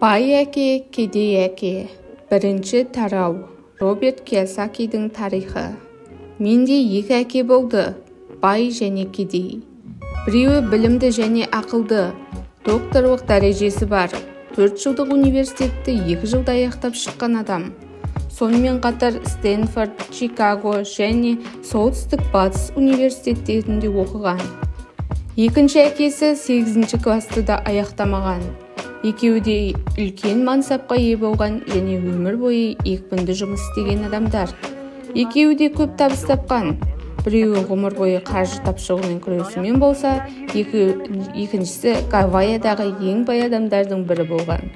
Бай әке, кедей әке бірінші тарау роберт киосакидің тарихы менде екі әке болды бай және кедей біреуі білімді және ақылды докторлық дәрежесі бар төрт жылдық университетті екі жылда аяқтап шыққан адам сонымен қатар стэнфорд чикаго және солтүстік батыс университеттерінде оқыған екінші әкесі сегізінші классты да аяқтамаған екеуі де үлкен мансапқа ие болған және өмір бойы екпінді жұмыс істеген адамдар екеуі де көп табыс тапқан біреуі ғұмыр бойы қаржы тапшылығымен күресумен болса екі, екіншісі гавайядағы ең бай адамдардың бірі болған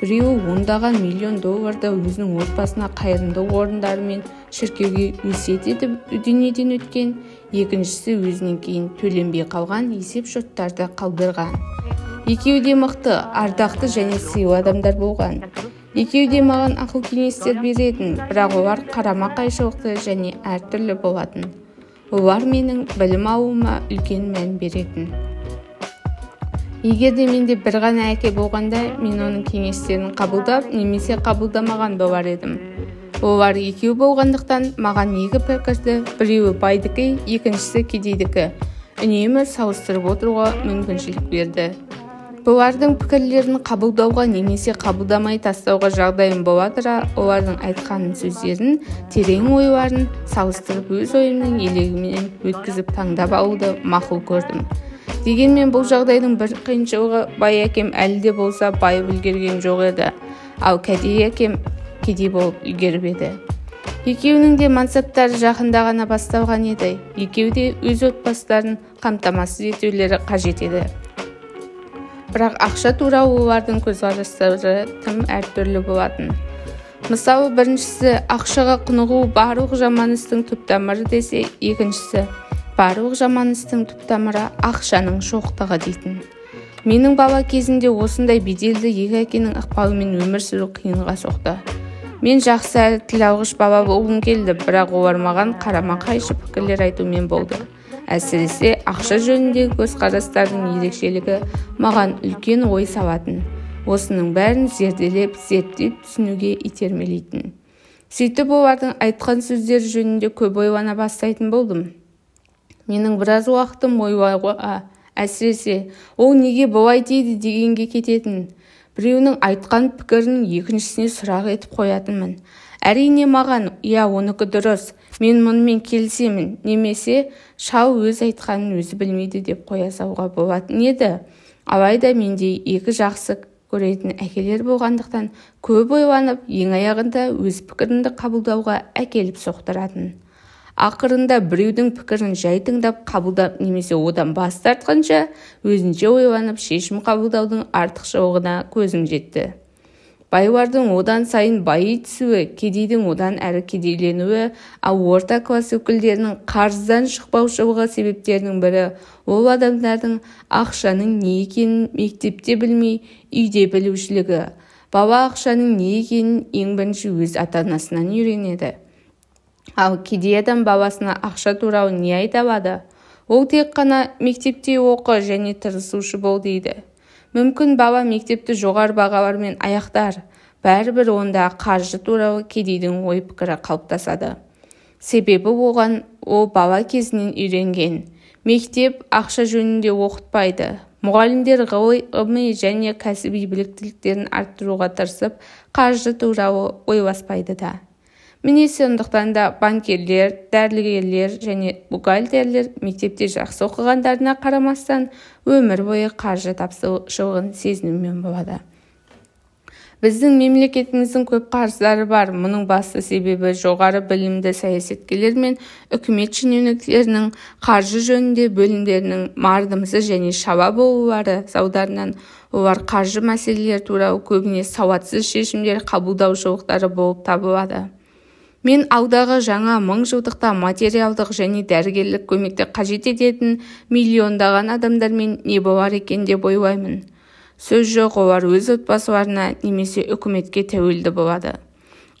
біреуі ондаған миллион долларды өзінің отбасына қайырымды орындары мен шіркеуге өсиет етіп дүниеден өткен екіншісі өзінен кейін төленбей қалған есеп шоттарды қалдырған екеуі де мықты ардақты және сыйлы адамдар болған екеуі де маған ақыл кеңестер беретін бірақ олар қарама қайшылықты және әртүрлі болатын олар менің білім алуыма үлкен мән беретін егер де менде бір ғана әке болғанда мен оның кеңестерін қабылдап немесе қабылдамаған болар едім олар екеу болғандықтан маған екі пікірді біреуі байдікі екіншісі кедейдікі үнемі салыстырып отыруға мүмкіншілік берді бұлардың пікірлерін қабылдауға немесе қабылдамай тастауға жағдайым бола тұра олардың айтқан сөздерін терең ойларын салыстырып өз ойымның елегімен өткізіп таңдап алуды мақұл көрдім дегенмен бұл жағдайдың бір қиыншылығы бай әкем әлі де болса байып үлгерген жоқ еді ал кәдей әкем кедей болып үлгеріп еді екеуінің де мансаптары жақында ғана басталған еді екеуі де өз отбасыларын қамтамасыз етулері қажет еді бірақ ақша туралы олардың көзқарастары тым әртүрлі болатын мысалы біріншісі ақшаға құнығу барлық жаман істің түп тамыры десе екіншісі барлық жаман істің түп тамыры ақшаның шоқтығы дейтін менің бала кезімде осындай беделді екі әкенің ықпалымен өмір сүру қиынға соқты мен жақсы әрі тіл алғыш бала болғым келді бірақ олар маған қарама қайшы пікірлер айтумен болды әсіресе ақша жөніндегі көзқарастардың ерекшелігі маған үлкен ой салатын осының бәрін зерделеп зерттеп түсінуге итермелейтін сөйтіп олардың айтқан сөздері жөнінде көп ойлана бастайтын болдым менің біраз уақытым ойлауға әсіресе ол неге бұлай дейді дегенге кететін біреуінің айтқан пікірін екіншісіне сұрақ етіп қоятынмын әрине маған иә оныкі дұрыс мен мұнымен келісемін немесе шау өз айтқанын өзі білмейді деп қоя салуға болатын еді алайда мендей екі жақсы көретін әкелер болғандықтан көп ойланып ең аяғында өз пікірімді қабылдауға әкеліп соқтыратын ақырында біреудің пікірін жай тыңдап қабылдап немесе одан бас тартқанша өзінше ойланып шешім қабылдаудың артықшылығына көзім жетті байлардың одан сайын байи түсуі кедейдің одан әрі кедейленуі ал орта класс өкілдерінің қарыздан шықпаушылығы себептерінің бірі ол адамдардың ақшаның не екенін мектепте білмей үйде білушілігі бала ақшаның не екенін ең бірінші өз ата анасынан үйренеді ал кедей адам баласына ақша туралы не айта алады ол тек қана мектепте оқы және тырысушы бол дейді мүмкін бала мектепті жоғары бағалармен аяқтар бәрібір онда қаржы туралы кедейдің ой пікірі қалыптасады себебі оған ол бала кезінен үйренген мектеп ақша жөнінде оқытпайды мұғалімдер ғылыми және кәсіби біліктіліктерін арттыруға тырысып қаржы туралы ойласпайды да міне сондықтан да банкирлер дәрігерлер және бухгалтерлер мектепте жақсы оқығандарына қарамастан өмір бойы қаржы тапшылығын сезінумен болады біздің мемлекетіміздің көп қарыздары бар мұның басты себебі жоғары білімді саясаткерлер мен үкімет шенеуніктерінің қаржы жөнінде бөлімдерінің мардымсыз және шала болулары салдарынан олар қаржы мәселелері туралы көбіне сауатсыз шешімдер қабылдаушылықтары болып табылады мен алдағы жаңа мыңжылдықта материалдық және дәрігерлік көмекті қажет ететін миллиондаған адамдармен не болар екен деп ойлаймын сөз жоқ олар өз отбасыларына немесе үкіметке тәуелді болады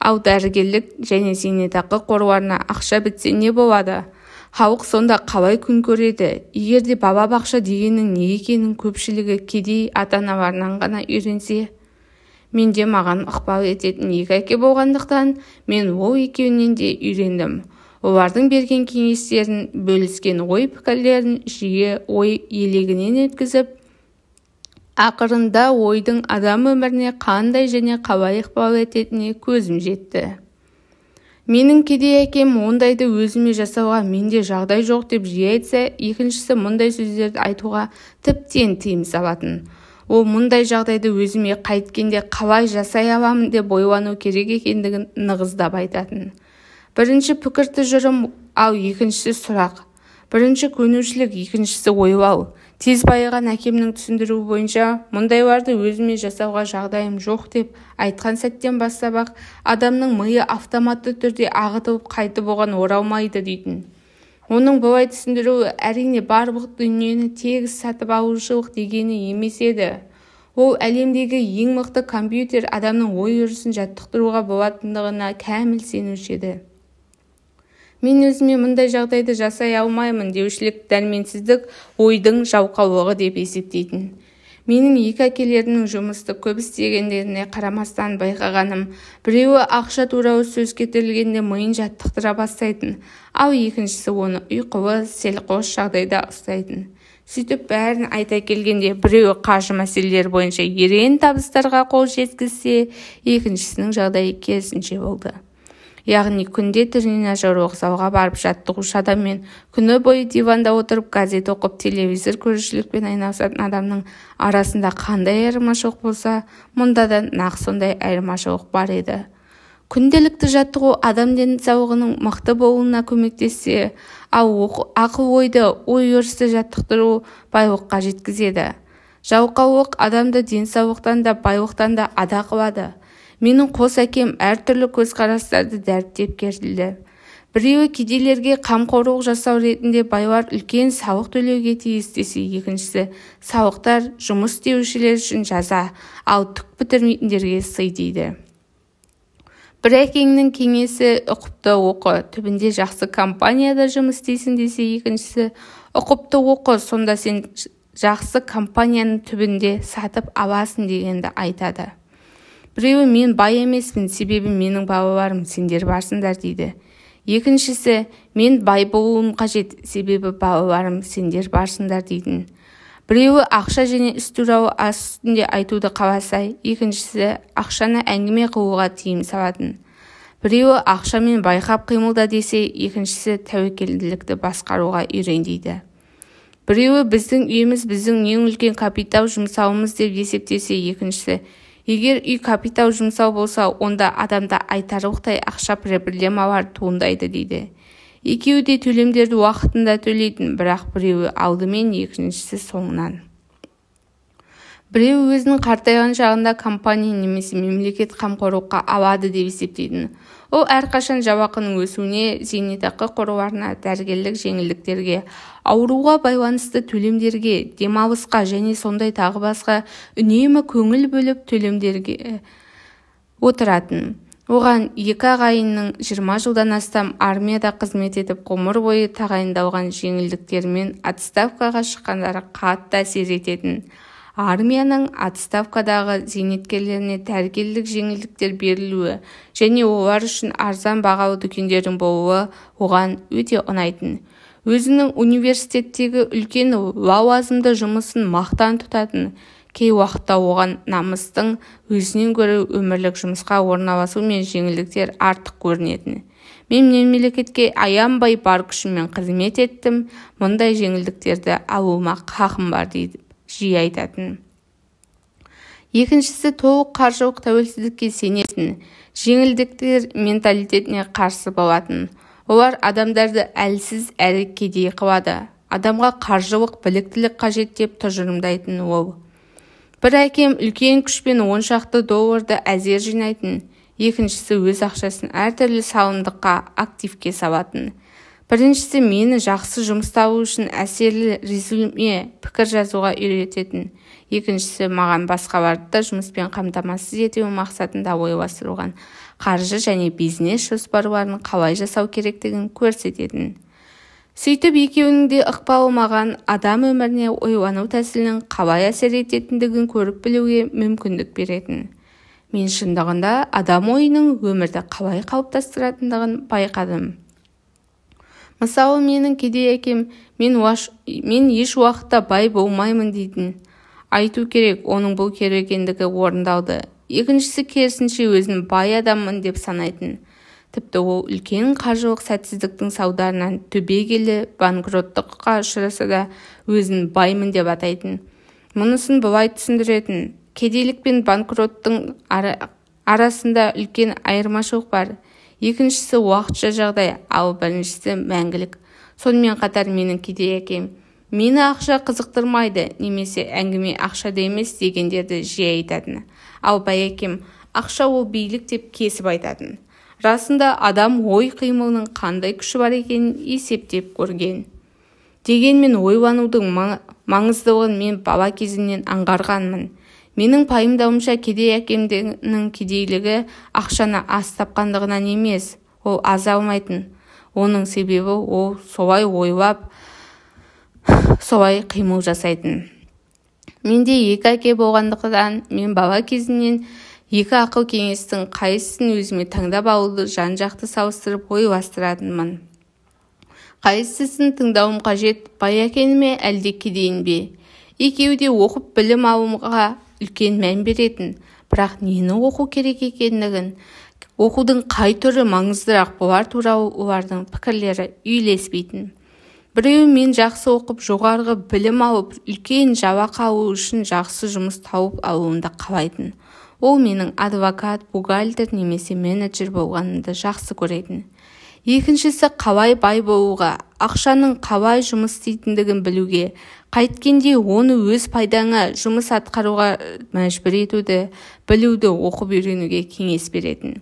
ал дәрігерлік және зейнетақы қорларына ақша бітсе не болады халық сонда қалай күн көреді егер де бала бақша дегеннің не екенін көпшілігі кедей ата аналарынан ғана үйренсе менде маған ықпал ететін екі әке болғандықтан мен ол екеуінен де үйрендім олардың берген кеңестерін бөліскен ой пікірлерін жиі ой елегінен өткізіп ақырында ойдың адам өміріне қандай және қалай ықпал ететініне көзім жетті менің кедей әкем ондайды өзіме жасауға менде жағдай жоқ деп жиі айтса екіншісі мұндай сөздерді айтуға тіптен тыйым салатын ол мұндай жағдайды өзіме қайткенде қалай жасай аламын деп ойлану керек екендігін нығыздап айтатын бірінші пікір тұжырым ал екіншісі сұрақ бірінші көнушілік екіншісі ойлау тез байыған әкемнің түсіндіруі бойынша мұндайларды өзіме жасауға жағдайым жоқ деп айтқан сәттен бастап ақ адамның миы автоматты түрде ағытылып қайтып оған оралмайды дейтін оның бұлай түсіндіруі әрине барлық дүниені тегіс сатып алушылық дегені емес еді ол әлемдегі ең мықты компьютер адамның ой өрісін жаттықтыруға болатындығына кәміл сенуші еді мен өзіме мұндай жағдайды жасай алмаймын деушілік дәрменсіздік ойдың жалқаулығы деп есептейтін менің екі әкелерінің жұмысты көп істегендеріне қарамастан байқағаным біреуі ақша туралы сөз кетірілгенде миын жаттықтыра бастайтын ал екіншісі оны ұйқылы селқос жағдайда ұстайтын сөйтіп бәрін айта келгенде біреуі қаржы мәселелері бойынша ерен табыстарға қол жеткізсе екіншісінің жағдайы керісінше болды яғни күнде тренажер барып жаттығушы адаммен күні бойы диванда отырып газет оқып телевизор көрушілікпен айналысатын адамның арасында қандай айырмашылық болса мұнда да нақ сондай айырмашылық бар еді күнделікті жаттығу адам денсаулығының мықты болуына көмектессе ал ақыл ойды ой өрісті жаттықтыру байлыққа жеткізеді жалқаулық адамды денсаулықтан да байлықтан да ада қылады менің қос әкем әртүрлі көзқарастарды дәріптеп келді біреуі кедейлерге қамқорлық жасау ретінде байлар үлкен салық төлеуге тиіс десе екіншісі салықтар жұмыс істеушілер үшін жаза ал түк бітірмейтіндерге сый дейді бір әкеңнің кеңесі ұқыпты оқы түбінде жақсы компанияда жұмыс істейсің десе екіншісі ұқыпты оқы сонда сен жақсы компанияның түбінде сатып аласың дегенді айтады біреуі мен бай емеспін себебі менің балаларым сендер барсыңдар дейді екіншісі мен бай болуым қажет себебі балаларым сендер барсыңдар дейтін біреуі ақша және іс туралы ас үстінде айтуды қаласа екіншісі ақшаны әңгіме қылуға тыйым салатын біреуі ақшамен байқап қимылда десе екіншісі тәуекелділікті басқаруға үйрен дейді біреуі біздің үйіміз біздің ең үлкен капитал жұмсауымыз деп есептесе екіншісі егер үй капитал жұмсау болса онда адамда айтарлықтай ақша проблемалар туындайды дейді екеуі де төлемдерді уақытында төлейтін бірақ біреуі алдымен екіншісі соңынан біреу өзінің қартайған шағында компания немесе мемлекет қамқорлыққа алады деп есептейтін ол әрқашан жалақының өсуіне зейнетақы қорларына дәрігерлік жеңілдіктерге ауруға байланысты төлемдерге демалысқа және сондай тағы басқа үнемі көңіл бөліп төлемдерге э, отыратын оған екі ағайынның 20 жылдан астам армияда қызмет етіп ғұмыр бойы тағайындалған жеңілдіктермен отставкаға шыққандары қатты әсер ететін армияның отставкадағы зейнеткерлеріне дәрігерлік жеңілдіктер берілуі және олар үшін арзан бағалы дүкендердің болуы оған өте ұнайтын өзінің университеттегі үлкен лауазымды жұмысын мақтан тұтатын кей уақытта оған намыстың өзінен гөрі өмірлік жұмысқа орналасу мен жеңілдіктер артық көрінетін мен мемлекетке аянбай бар күшіммен қызмет еттім мұндай жеңілдіктерді алуыма хақым бар дейді жиі айтатын екіншісі толық қаржылық тәуелсіздікке сенетін жеңілдіктер менталитетіне қарсы болатын олар адамдарды әлсіз әрі кедей қылады адамға қаржылық біліктілік қажет деп тұжырымдайтын ол бір әкем үлкен күшпен он шақты долларды әзер жинайтын екіншісі өз ақшасын әртүрлі салымдыққа активке салатын біріншісі мені жақсы жұмыс табу үшін әсерлі резюме пікір жазуға үйрететін екіншісі маған басқаларды да жұмыспен қамтамасыз ету мақсатында ойластырылған қаржы және бизнес жоспарларын қалай жасау керектігін көрсететін сөйтіп екеуінің де ықпалы маған адам өміріне ойлану тәсілінің қалай әсер ететіндігін көріп білуге мүмкіндік беретін мен шындығында адам ойының өмірді қалай қалыптастыратындығын байқадым мысалы менің кедей әкем мен еш уақытта бай болмаймын дейтін айту керек оның бұл керегендігі орындалды екіншісі керісінше өзін бай адаммын деп санайтын тіпті ол үлкен қаржылық сәтсіздіктің салдарынан түбегейлі банкроттыққа ұшыраса да өзін баймын деп атайтын мұнысын былай түсіндіретін кедейлік пен банкроттың арасында үлкен айырмашылық бар екіншісі уақытша жағдай ал біріншісі мәңгілік сонымен қатар менің кедей әкем мені ақша қызықтырмайды немесе әңгіме ақшада емес дегендерді жиі айтатын ал әкем, ақша ол билік деп кесіп айтатын расында адам ой қимылының қандай күші бар екенін есептеп көрген дегенмен ойланудың маңыздылығын мен бала кезімнен аңғарғанмын менің пайымдауымша кедей әкемнің кедейлігі ақшаны аз тапқандығынан емес ол аз алмайтын оның себебі ол солай ойлап солай қимыл жасайтын менде екі әке болғандықтан мен бала кезімнен екі ақыл кеңестің қайсысын өзіме таңдап алуды жан жақты салыстырып ойластыратынмын қайсысын тыңдауым қажет бай әкені ме әлде кедейін бе екеуі де оқып білім алуға үлкен мән беретін бірақ нені оқу керек екендігін оқудың қай түрі маңыздырақ болар туралы олардың пікірлері үйлеспейтін біреуі мен жақсы оқып жоғарғы білім алып үлкен жалақы алу үшін жақсы жұмыс тауып алуымды қалайтын ол менің адвокат бухгалтер немесе менеджер болғанымды жақсы көретін екіншісі қалай бай болуға ақшаның қалай жұмыс істейтіндігін білуге қайткенде оны өз пайдаңа жұмыс атқаруға мәжбүр етуді білуді оқып үйренуге кеңес беретін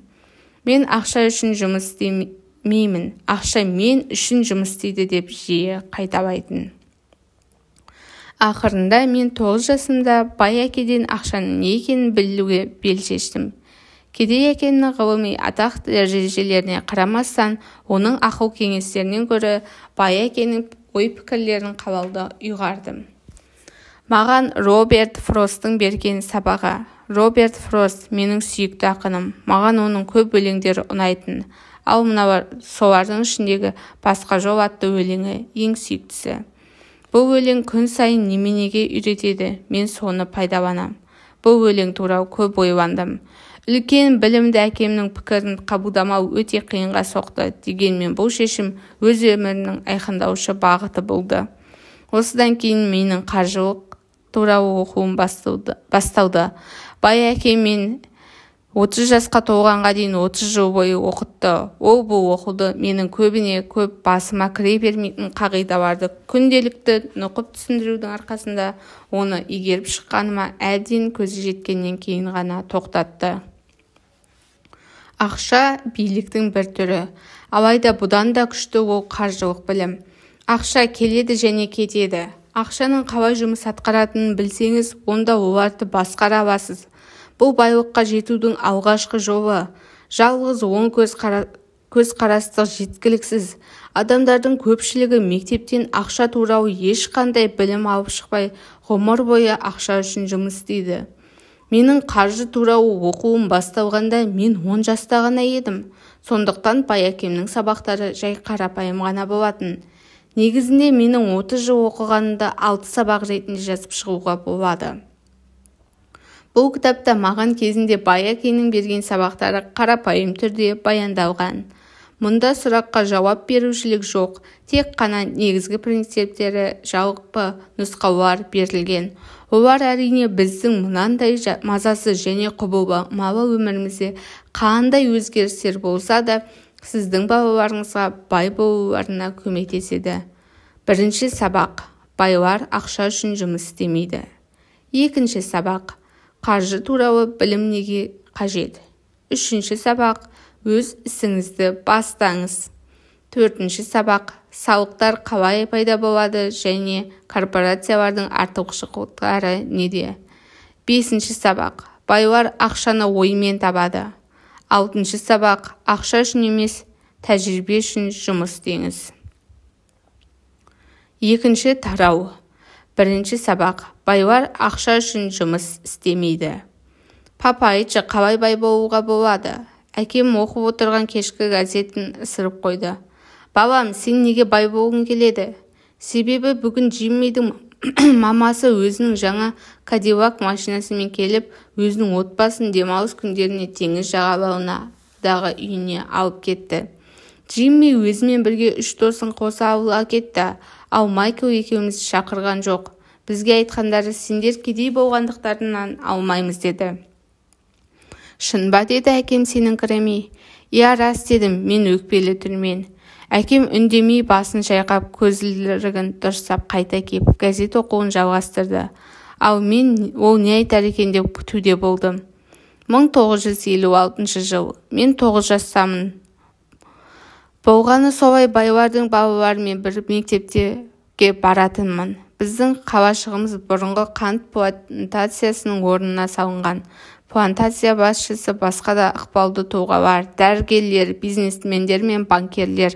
мен ақша үшін жұмыс істемеймін ақша мен үшін жұмыс істейді деп жиі қайталайтын ақырында мен тоғыз жасымда бай әкеден ақшаның не екенін білуге бел шештім кедей екенін ғылыми атақ дәрежелеріне қарамастан оның ақыл кеңестерінен көрі бай әкенің ой пікірлерін қалауды ұйғардым маған роберт фросттың берген сабағы роберт фрост менің сүйікті ақыным маған оның көп өлеңдері ұнайтын ал мына солардың ішіндегі басқа жол атты өлеңі ең сүйіктісі бұл өлең күн сайын неменеге үйретеді мен соны пайдаланам бұл өлең туралы көп ойландым үлкен білімді әкемнің пікірін қабылдамау өте қиынға соқты дегенмен бұл шешім өз өмірінің айқындаушы бағыты болды осыдан кейін менің қаржылық туралы оқуым басталды, бай әкем мен 30 жасқа толғанға дейін 30 жыл бойы оқытты ол бұл оқуды менің көбіне көп басыма кіре бермейтін қағидаларды күнделікті нұқып түсіндірудің арқасында оны игеріп шыққаныма әбден көзі жеткеннен кейін ғана тоқтатты ақша биліктің бір түрі алайда бұдан да күшті ол қаржылық білім ақша келеді және кетеді ақшаның қалай жұмыс атқаратынын білсеңіз онда оларды басқара аласыз бұл байлыққа жетудің алғашқы жолы жалғыз оң көз көзқарастық жеткіліксіз адамдардың көпшілігі мектептен ақша туралы ешқандай білім алып шықпай ғұмыр бойы ақша үшін жұмыс істейді менің қаржы туралы оқуым басталғанда мен он жаста ғана едім сондықтан әкемнің сабақтары жай қарапайым ғана болатын негізінде менің отыз жыл оқығанымды алты сабақ ретінде жазып шығуға болады бұл кітапта маған кезінде әкемнің берген сабақтары қарапайым түрде баяндалған мұнда сұраққа жауап берушілік жоқ тек қана негізгі принциптері жалпы нұсқаулар берілген олар әрине біздің мынандай мазасыз және құбылмалы өмірімізде қандай өзгерістер болса да сіздің балаларыңызға бай болуларына көмектеседі бірінші сабақ байлар ақша үшін жұмыс істемейді екінші сабақ қаржы туралы білім неге қажет үшінші сабақ өз ісіңізді бастаңыз төртінші сабақ салықтар қалай пайда болады және корпорациялардың артықшылықтары неде бесінші сабақ байлар ақшаны оймен табады алтыншы сабақ ақша үшін емес тәжірибе үшін жұмыс істеңіз екінші тарау бірінші сабақ байлар ақша үшін жұмыс істемейді папа айтшы қалай бай болуға болады әкем оқып отырған кешкі газетін ысырып қойды балам сен неге бай болғың келеді себебі бүгін джиммидің мамасы өзінің жаңа кадиллак машинасымен келіп өзінің отбасын демалыс күндеріне теңіз дағы үйіне алып кетті джимми өзімен бірге үш досын қоса ауылға кетті ал майкл екеумізді шақырған жоқ бізге айтқандары сендер кедей болғандықтарынан алмаймыз деді шын ба деді әкем сеніңкіремей иә рас дедім мен өкпелі түрмен әкем үндемей басын шайқап көзілдірігін дұрыстап қайта киіп газет оқуын жалғастырды ал мен ол не айтар екен деп күтуде болдым 1956 жыл мен тоғыз жастамын болғаны солай байлардың балаларымен бір мектепке баратынмын біздің қалашығымыз бұрынғы қант плантациясының орнына салынған плантация басшысы басқа да ықпалды тұлғалар дәрігерлер бизнесмендер мен банкерлер,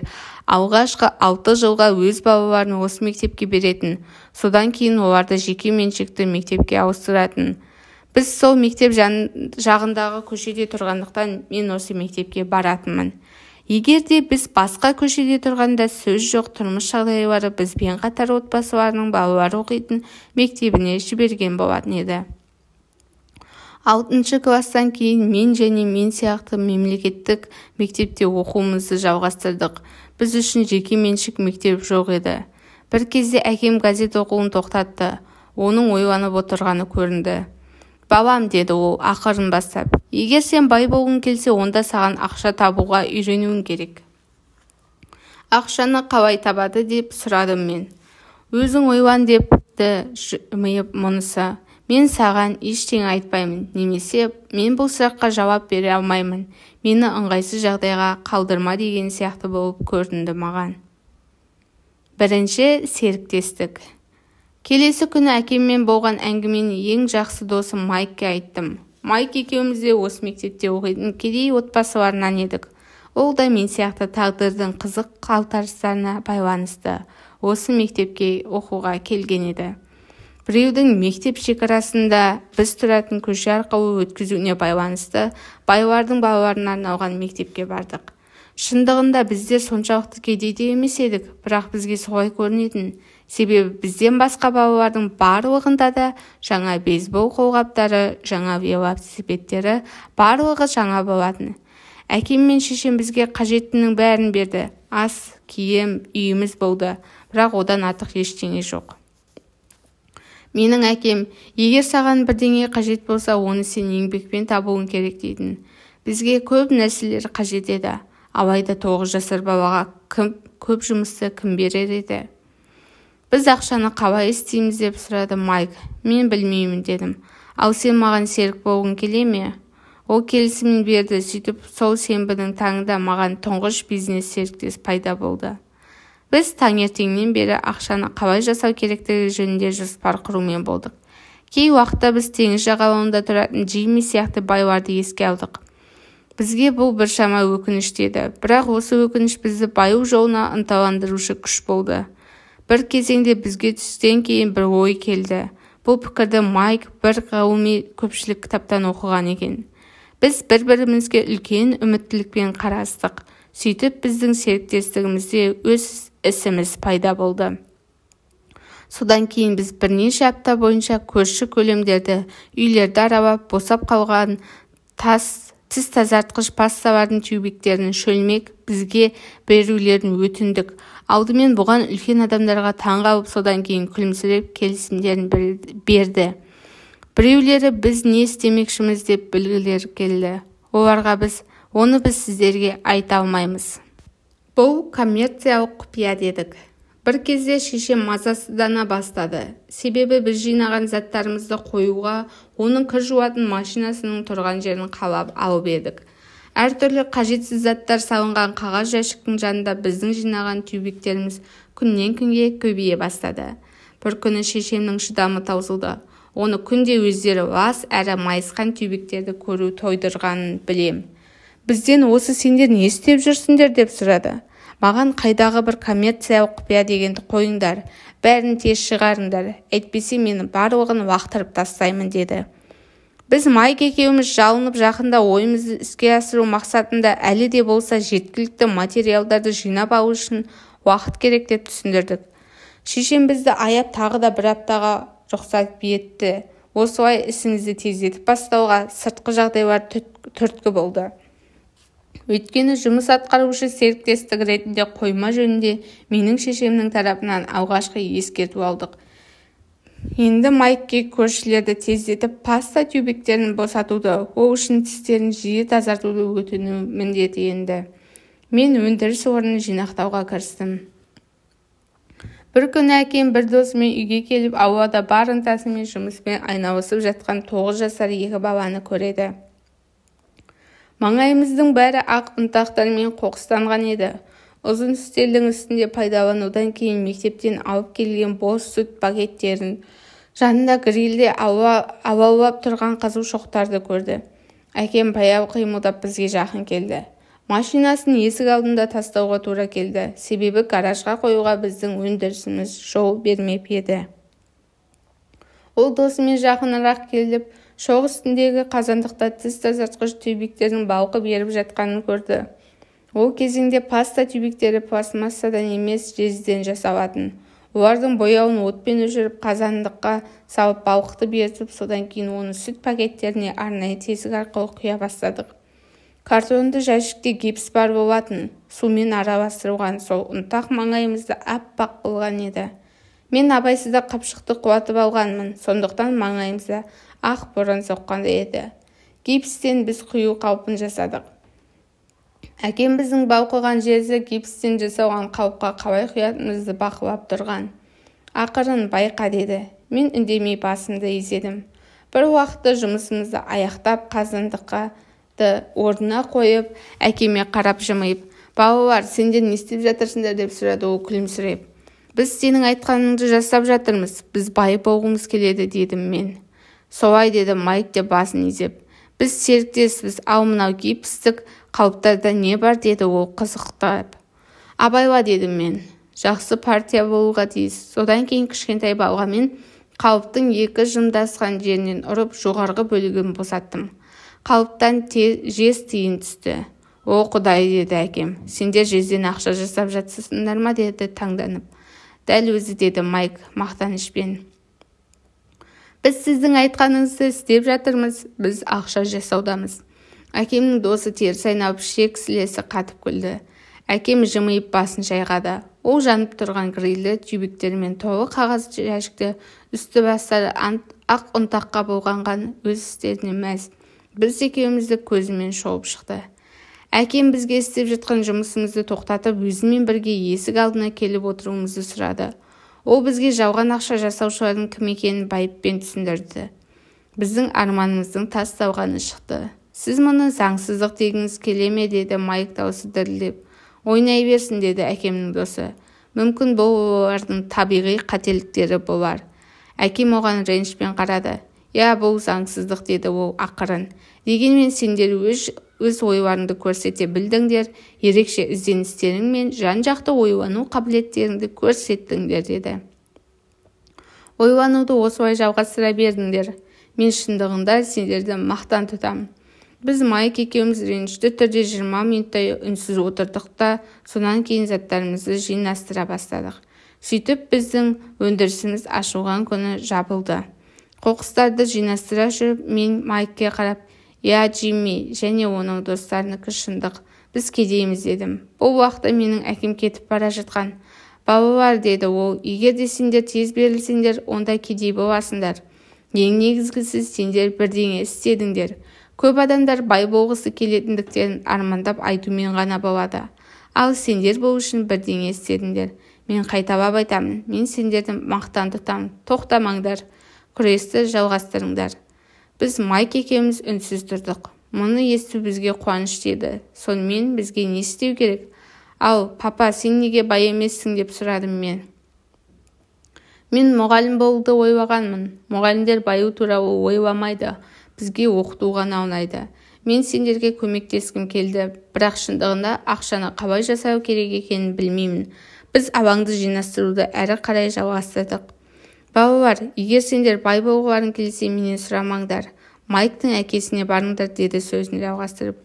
алғашқы алты жылға өз балаларын осы мектепке беретін содан кейін оларды жеке меншікті мектепке ауыстыратын біз сол мектеп жағындағы көшеде тұрғандықтан мен осы мектепке баратынмын егер де біз басқа көшеде тұрғанда сөз жоқ тұрмыс жағдайлары бізбен қатар отбасыларының балалары оқитын мектебіне жіберген болатын еді алтыншы класстан кейін мен және мен сияқты мемлекеттік мектепте оқуымызды жалғастырдық біз үшін жеке меншік мектеп жоқ еді бір кезде әкем газет оқуын тоқтатты оның ойланып отырғаны көрінді балам деді ол ақырын бастап егер сен бай болғың келсе онда саған ақша табуға үйренуің керек ақшаны қалай табады деп сұрадым мен өзің ойлан депті жымиып мұнысы мен саған ештеңе айтпаймын немесе мен бұл сұраққа жауап бере алмаймын мені ыңғайсыз жағдайға қалдырма деген сияқты болып көрінді маған бірінші серіктестік келесі күні әкеммен болған әңгімені ең жақсы досым майкке айттым майк екеуміз де осы мектепте оқитын кедей отбасыларынан едік ол да мен сияқты тағдырдың қызық қалтарыстарына байланысты осы мектепке оқуға келген еді біреудің мектеп шекарасында біз тұратын көше арқылы өткізуіне байланысты байлардың балаларына арналған мектепке бардық шындығында біздер соншалықты кедей де емес едік бірақ бізге солай көрінетін себебі бізден басқа балалардың барлығында да жаңа бейсбол қолғаптары жаңа велосипедтері барлығы жаңа болатын әкем мен шешем бізге қажеттінің бәрін берді ас киім үйіміз болды бірақ одан артық ештеңе жоқ менің әкем егер саған бірдеңе қажет болса оны сен еңбекпен табуың керек дейтін бізге көп нәрселер қажет еді алайда тоғыз жасар балаға кім көп жұмысты кім берер еді біз ақшаны қалай істейміз деп сұрады майк мен білмеймін дедім ал сен маған серік болғың келе ме ол келісімін берді сөйтіп сол сенбінің таңында маған тұңғыш бизнес серіктес пайда болды біз таңертеңнен бері ақшаны қалай жасау керектігі жөнінде жоспар құрумен болдық кей уақытта біз теңіз жағалауында тұратын джимми сияқты байларды еске алдық бізге бұл біршама өкініш еді бірақ осы өкініш бізді байу жолына ынталандырушы күш болды бір кезеңде бізге түстен кейін бір ой келді бұл пікірді майк бір ғылыми көпшілік кітаптан оқыған екен біз бір бірімізге үлкен үміттілікпен қарастық сөйтіп біздің серіктестігімізде өз ісіміз пайда болды содан кейін біз бірнеше апта бойынша көрші көлемдерді үйлерді аралап босап қалған тас тіс тазартқыш пасталардың тюбиктерін шөлмек бізге берулерін өтіндік алдымен бұған үлкен адамдарға таңғалып содан кейін күлімсіреп келісімдерін берді біреулері біз не істемекшіміз деп білгілері келді оларға біз оны біз сіздерге айта алмаймыз бұл коммерциялық құпия дедік бір кезде шешем мазасыздана бастады себебі біз жинаған заттарымызды қоюға оның кір жуатын машинасының тұрған жерін қалап алып едік әртүрлі қажетсіз заттар салынған қағаз жәшіктің жанында біздің жинаған тюбиктеріміз күннен күнге көбейе бастады бір күні шешемнің шыдамы таусылды оны күнде өздері лас әрі майысқан тюбиктерді көру тойдырғанын білем бізден осы сендер не істеп жүрсіңдер деп сұрады маған қайдағы бір коммерциялық құпия дегенді қойыңдар бәрін тез шығарыңдар әйтпесе мені барлығын лақтырып тастаймын деді біз майк екеуміз жалынып жақында ойымызды іске асыру мақсатында әлі де болса жеткілікті материалдарды жинап алу үшін уақыт керек деп түсіндірдік шешем бізді аяп тағы да бір аптаға рұқсат етті осылай ісіңізді тездетіп бастауға сыртқы жағдайлар түрткі болды өйткені жұмыс атқарушы серіктестік ретінде қойма жөнінде менің шешемнің тарапынан алғашқы ескерту алдық енді майкке көршілерді тездетіп паста тюбиктерін босатуды ол үшін тістерін жиі тазартуды өтіну міндеті енді мен өндіріс орнын жинақтауға кірістім бір күні әкем бір досымен үйге келіп аулада бар ынтасымен жұмыспен айналысып жатқан тоғыз жасар екі баланы көреді маңайымыздың бәрі ақ ұнтақтармен қоқыстанған еді ұзын үстелдің үстінде пайдаланудан кейін мектептен алып келген бос сүт пакеттерін жанында грильде алаулап тұрған қызу шоқтарды көрді әкем баяу қимылдап бізге жақын келді машинасын есік алдында тастауға тура келді себебі гаражға қоюға біздің өндірісіміз жол бермеп еді ол досымен жақынырақ келіп шоқ үстіндегі қазандықта тіс тазартқыш тюбиктердің балқып еріп жатқанын көрді ол кезеңде паста тюбиктері пластмассадан емес жезден жасалатын олардың бояуын отпен өшіріп қазандыққа салып балқытып ерітіп содан кейін оны сүт пакеттеріне арнайы тесік арқылы құя бастадық картонды жәшікте гипс бар болатын сумен араластырылған сол ұнтақ маңайымызды аппақ қылған еді мен абайсызда қапшықты қуатып алғанмын сондықтан маңайымызда ақ боран соққандай еді гипстен біз құю қалпын жасадық әкем біздің балқыған жерді гипстен жасалған қалыпқа қалай құятынымызды бақылап тұрған ақырын байқа деді мен үндемей басымды изедім бір уақытта жұмысымызды аяқтап қазандыққа орнына қойып әкеме қарап жымиып балалар сендер не істеп жатырсыңдар деп сұрады ол күлімсіреп біз сенің айтқаныңды жасап жатырмыз біз бай болғымыз келеді дедім мен солай деді майк те басын изеп біз серіктеспіз ал мынау гипстік қалыптарда не бар деді ол қызықтап абайла дедім мен жақсы партия болуға тиіс содан кейін кішкентай балғамен қалыптың екі жымдасқан жерінен ұрып жоғарғы бөлігін босаттым қалыптан жез тиын түсті о құдай деді әкем сендер жезден ақша жасап жатсыңдар ма деді таңданып дәл өзі деді майк мақтанышпен біз сіздің айтқаныңызды істеп жатырмыз біз ақша жасаудамыз әкемнің досы теріс айналып ішек сілесі қатып күлді әкем жымиып басын шайғады ол жанып тұрған грилді тюбиктермен толы қағаз жәшікті үсті бастары ақ ұнтаққа болғанған өз істеріне мәз біз екеумізді көзімен шолып шықты әкем бізге істеп жатқан жұмысымызды тоқтатып өзімен бірге есік алдына келіп отыруымызды сұрады ол бізге жауған ақша жасаушылардың кім екенін байыппен түсіндірді біздің арманымыздың тас шықты сіз мұны заңсыздық дегіңіз келе ме деді майк даусы дірілдеп ойнай берсін деді әкемнің досы мүмкін бұл олардың табиғи қателіктері болар әкем оған ренішпен қарады иә бұл заңсыздық деді ол ақырын дегенмен сендер өз, өз ойларыңды көрсете білдіңдер ерекше ізденістерің мен жан жақты ойлану қабілеттеріңді көрсеттіңдер деді ойлануды осылай жалғастыра бердіңдер мен шындығында сендерді мақтан тұтамын біз майк екеуміз ренішті түрде 20 минуттай үнсіз отырдық та сонан кейін заттарымызды жинастыра бастадық сөйтіп біздің өндірісіміз ашылған күні жабылды қоқыстарды жинастыра жүріп мен майкке қарап иә джимми және оның достарынікі шындық біз кедейміз дедім бұл уақытта менің әкем кетіп бара жатқан балалар деді ол егер де сендер тез берілсеңдер онда кедей боласыңдар ең негізгісі сендер бірдеңе істедіңдер көп адамдар бай болғысы келетіндіктерін армандап айтумен ғана болады ал сендер бұл үшін бірдеңе істедіңдер мен қайталап айтамын мен сендерді мақтан тұтамын тоқтамаңдар күресті жалғастырыңдар біз майк екеуміз үнсіз тұрдық мұны есту бізге қуаныш еді сонымен бізге не істеу керек ал папа сен неге бай емессің деп сұрадым мен мен мұғалім болуды ойлағанмын мұғалімдер баю туралы ойламайды бізге оқыту ғана ұнайды мен сендерге көмектескім келді бірақ шындығында ақшаны қалай жасау керек екенін білмеймін біз алаңды жинастыруды әрі қарай жалғастырдық балалар егер сендер бай болғыларың келсе менен сұрамаңдар майктың әкесіне барыңдар деді сөзін жалғастырып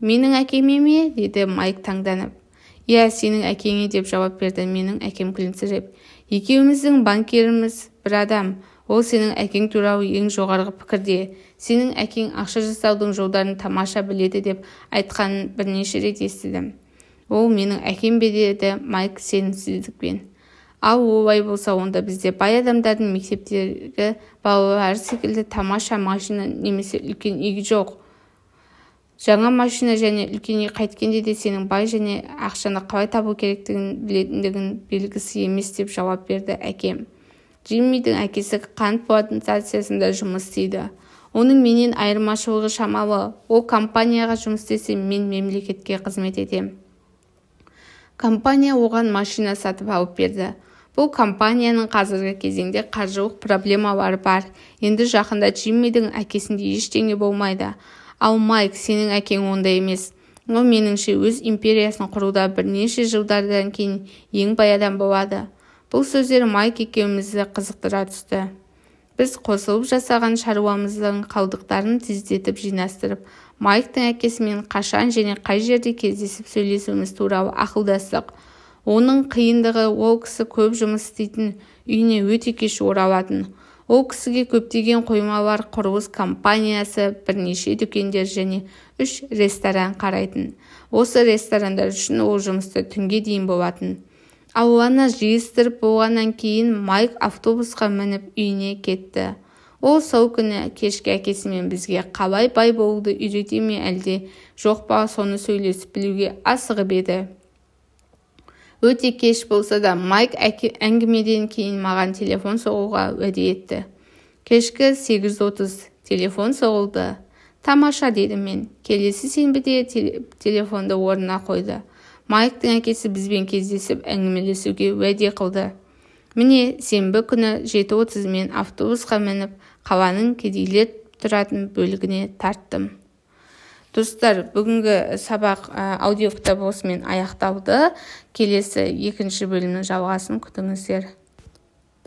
менің әкеме ме деді майк таңданып иә сенің әкеңе деп жауап берді менің әкем күлімсіреп екеуміздің банкиріміз бір адам ол сенің әкең туралы ең жоғарғы пікірде сенің әкең ақша жасаудың жолдарын тамаша біледі деп айтқанын бірнеше рет естідім ол менің әкем бе деді майк сенімсіздікпен ал олай болса онда бізде бай адамдардың мектептегі балалары секілді тамаша машина немесе үлкен үй жоқ жаңа машина және үлкен үй қайткенде де сенің бай және ақшаны қалай табу керектігін білетіндігін белгісі емес деп жауап берді әкем джиммидің әкесі қант плантациясында жұмыс істейді оның менен айырмашылығы шамалы ол компанияға жұмыс істесе мен мемлекетке қызмет етемін компания оған машина сатып алып берді бұл компанияның қазіргі кезеңде қаржылық проблемалары бар енді жақында джиммидің әкесінде ештеңе болмайды ал майк сенің әкең ондай емес ол меніңше өз империясын құруда бірнеше жылдардан кейін ең бай адам болады бұл сөздер майк екеумізді қызықтыра түсті біз қосылып жасаған шаруамыздың қалдықтарын тездетіп жинастырып майктың әкесімен қашан және қай жерде кездесіп сөйлесуіміз туралы ақылдастық оның қиындығы ол кісі көп жұмыс істейтін үйіне өте кеш оралатын ол кісіге көптеген қоймалар құрылыс компаниясы бірнеше дүкендер және үш ресторан қарайтын осы ресторандар үшін ол жұмысты түнге дейін болатын ауланы жиыстырып болғаннан кейін майк автобусқа мініп үйіне кетті ол сол күні кешке әкесімен бізге қалай бай болуды үйрете ме әлде жоқ па соны сөйлесіп білуге асығып еді өте кеш болса да майк әңгімеден кейін маған телефон соғуға уәде етті кешкі 8.30 телефон соғылды тамаша дедім мен келесі сенбіде телефонды орнына қойды майктың әкесі бізбен кездесіп әңгімелесуге уәде қылды міне сенбі күні 7.30 мен автобусқа мініп қаланың кедейлер тұратын бөлігіне тарттым достар бүгінгі сабақ аудиокітап осымен аяқталды келесі екінші бөлімнің жалғасын күтіңіздер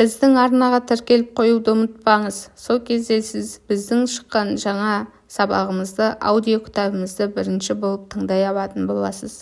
біздің арнаға тіркеліп қоюды ұмытпаңыз сол кезде сіз біздің шыққан жаңа сабағымызды аудиокітабымызды бірінші болып тыңдай алатын боласыз